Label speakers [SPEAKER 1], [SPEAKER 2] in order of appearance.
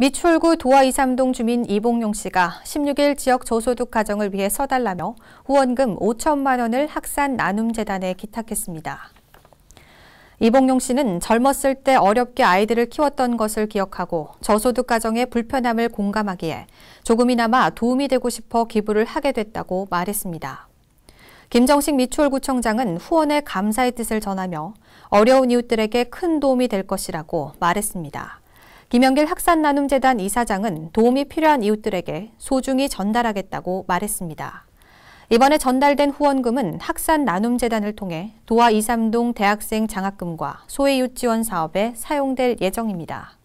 [SPEAKER 1] 미출구 도하 이삼동 주민 이봉용 씨가 16일 지역 저소득 가정을 위해 써달라며 후원금 5천만 원을 학산 나눔재단에 기탁했습니다. 이봉용 씨는 젊었을 때 어렵게 아이들을 키웠던 것을 기억하고 저소득 가정의 불편함을 공감하기에 조금이나마 도움이 되고 싶어 기부를 하게 됐다고 말했습니다. 김정식 미추홀구청장은 후원에 감사의 뜻을 전하며 어려운 이웃들에게 큰 도움이 될 것이라고 말했습니다. 김영길 학산나눔재단 이사장은 도움이 필요한 이웃들에게 소중히 전달하겠다고 말했습니다. 이번에 전달된 후원금은 학산나눔재단을 통해 도하 이삼동 대학생 장학금과 소외이웃 원 사업에 사용될 예정입니다.